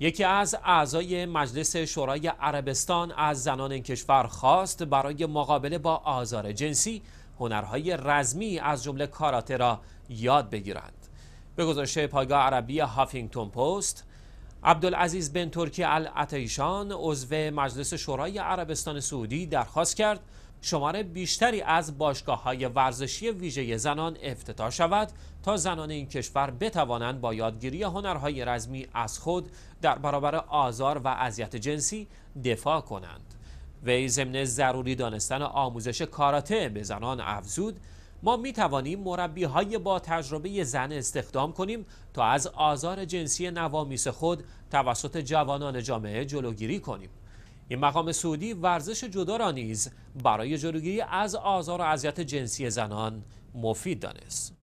یکی از اعضای مجلس شورای عربستان از زنان این کشور خواست برای مقابله با آزار جنسی هنرهای رزمی از جمله کاراته را یاد بگیرند به گزارش پایگاه عربی هافینگتون پست عبدالعزیز بن ترکی العتیشان عضو مجلس شورای عربستان سعودی درخواست کرد شماره بیشتری از باشگاه های ورزشی ویژه زنان افتتاح شود تا زنان این کشور بتوانند با یادگیری هنرهای رزمی از خود در برابر آزار و اذیت جنسی دفاع کنند وی ضمن ضروری دانستن آموزش کاراته به زنان افزود ما می توانیم مربی های با تجربه زن استخدام کنیم تا از آزار جنسی نوامیس خود توسط جوانان جامعه جلوگیری کنیم این مقام سعودی ورزش جدا را نیز برای جلوگیری از آزار و اذیت جنسی زنان مفید دانست